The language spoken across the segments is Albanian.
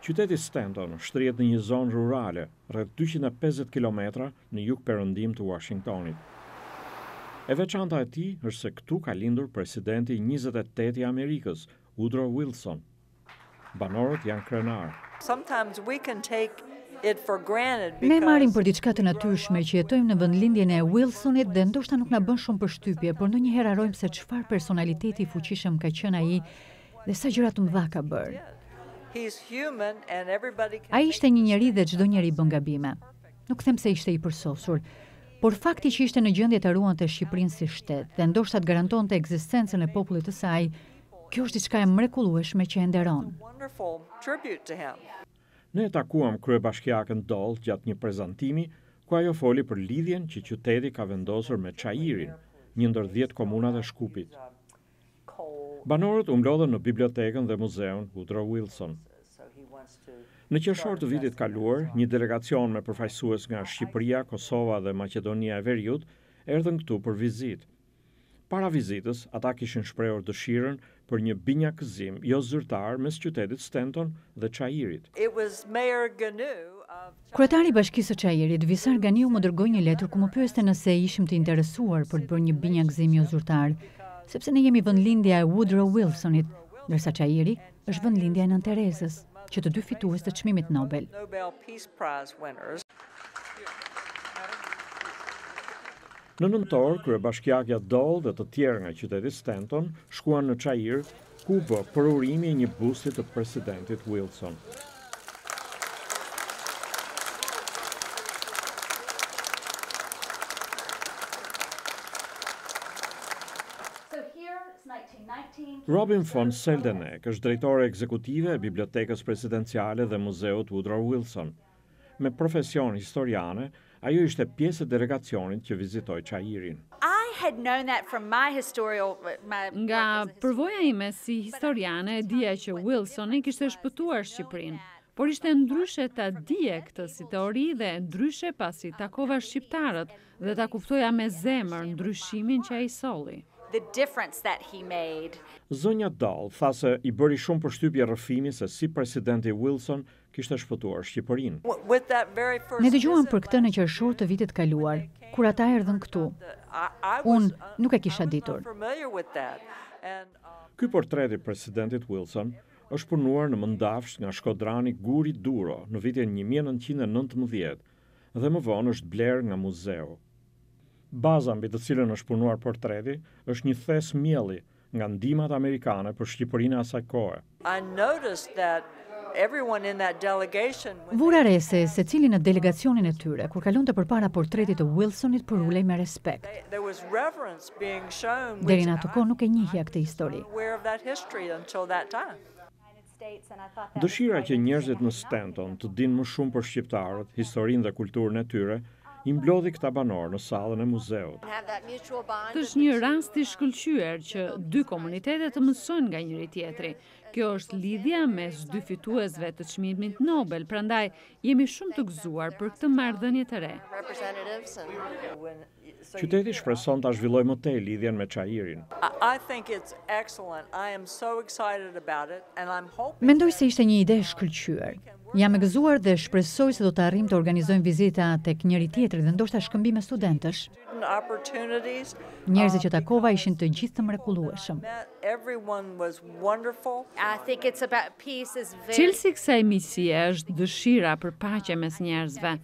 Qyteti Stanton shtrijet në një zonë rurale, rrët 250 km në juk përëndim të Washingtonit. E veçanta e ti është se këtu ka lindur presidenti 28 i Amerikës, Woodrow Wilson. Banorët janë krenarë. Sometimes we can take Ne marim për diçka të natyrshme që jetojmë në vendlindjen e Wilsonit dhe ndoshta nuk në bën shumë për shtypje, por në një herarojmë se qëfar personaliteti fuqishëm ka qëna i dhe sa gjëra më dha ka bërë. A ishte një njëri dhe gjdo njëri bën gabime. Nuk them se ishte i përsosur, por fakti që ishte në gjëndje të ruan të Shqiprinë si shtetë dhe ndoshtë atë garanton të egzistencën e popullit të saj, kjo është diçka e mrekulueshme që e nderon. Ne e takuam krye bashkjakën dollë gjatë një prezentimi, ku ajo foli për lidhjen që qyteti ka vendosur me Çajirin, një ndër 10 komunat dhe Shkupit. Banorët umblodhen në bibliotekën dhe muzeun Woodrow Wilson. Në qërshor të vitit kaluar, një delegacion me përfajsues nga Shqipëria, Kosova dhe Macedonia e Verjut, erdhen këtu për vizit. Para vizitës, ata kishin shprehur dëshirën për një binjakëzim këzim jo zyrtar mes qytetit Stanton dhe Qajirit. Kretari bashkisë Qajirit, Visar Ganiu më dërgoj një letër ku më pyeste nëse ishim të interesuar për të bërë një binjakëzim këzim jo zyrtar, sepse ne jemi vëndlindja e Woodrow Wilsonit, nërsa Qajiri është vëndlindja e nën Terezës që të dy fitues të qmimit Nobel. Në nëntorë, kërë bashkjakja Dol dhe të tjerë nga qytetit Stanton, shkuan në qajirë, ku bë përurimi një busit të presidentit Wilson. Robin von Seldenek është drejtore ekzekutive e Bibliotekës Presidenciale dhe Muzeut Woodrow Wilson. Me profesion historiane, ajo ishte pjesë e delegacionit që vizitoj Qajirin. Nga përvoja ime si historiane, dhja që Wilson e kishtë shpëtuar Shqiprin, por ishte ndryshe ta dhja këtë si teori dhe ndryshe pasi takova shqiptarët dhe ta kuftoja me zemër ndryshimin që a i soli the difference that he made. Zonja Dahl tha se i bëri shumë përshtypje rrëfimin se si presidenti Wilson kishte shpëtuar Shqipërinë. Ne dëgjuan për këtë në qershor të vitit kaluar, kur ata erdhën këtu. Uh, Unë uh, nuk e kisha ditur. Um, Ky portret i presidentit Wilson është punuar në mëndafsh nga Shkodrani Guri Duro në vitin 1919 dhe më vonë është bler nga muzeu baza mbi të cilën është punuar portreti është një thes mjeli nga ndimat amerikane për Shqipërinë asaj kohe. I noticed that everyone in that delegation Vura rese se secili në delegacionin e tyre kur kalonte përpara portretit të Wilsonit për ulej me respekt. Deri në atë kohë nuk e njihja këtë histori. Dëshira që njerëzit në Stanton të dinë më shumë për shqiptarët, historinë dhe kulturën e tyre, i mblodhi këta banor në salën e muzeut. Kështë një rast i shkëllqyër që dy komunitetet të mësojnë nga njëri tjetri. Kjo është lidhja mes dy fituesve të qmimit Nobel, prandaj jemi shumë të gëzuar për këtë mardhënje të re. Qyteti shpreson të zhvilloj më te lidhjen me qajirin. Mendoj se ishte një ide shkëllqyër. Jam e gëzuar dhe shpresoj se do të arrim të organizojmë vizita të njëri tjetër dhe ndoshta shkëmbi me studentësh. Njerëzit uh, që takova ishin të gjithë të mrekulueshëm. Cilësi kësaj misie është dëshira për pache mes njerëzve,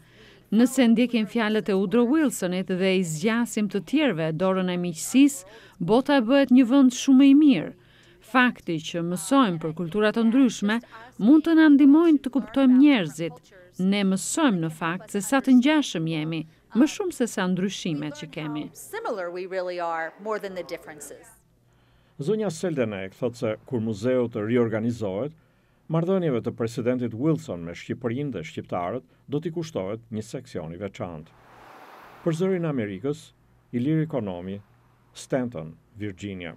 Nëse ndjekin fjalët e Udro Wilsonit dhe i zgjasim të tjerve dorën e miqësis, bota bëhet një vënd shumë i mirë. Fakti që mësojmë për kulturat të ndryshme mund të në ndimojnë të kuptojmë njerëzit. Ne mësojmë në fakt se sa të njashëm jemi, më shumë se sa ndryshime që kemi. Zonja Seldenek thot se kur muzeu të riorganizohet, Mardhënjeve të presidentit Wilson me Shqipërin dhe Shqiptarët do t'i kushtohet një seksion i veçantë. Për zërin Amerikës, Ilir Ekonomi, Stanton, Virginia.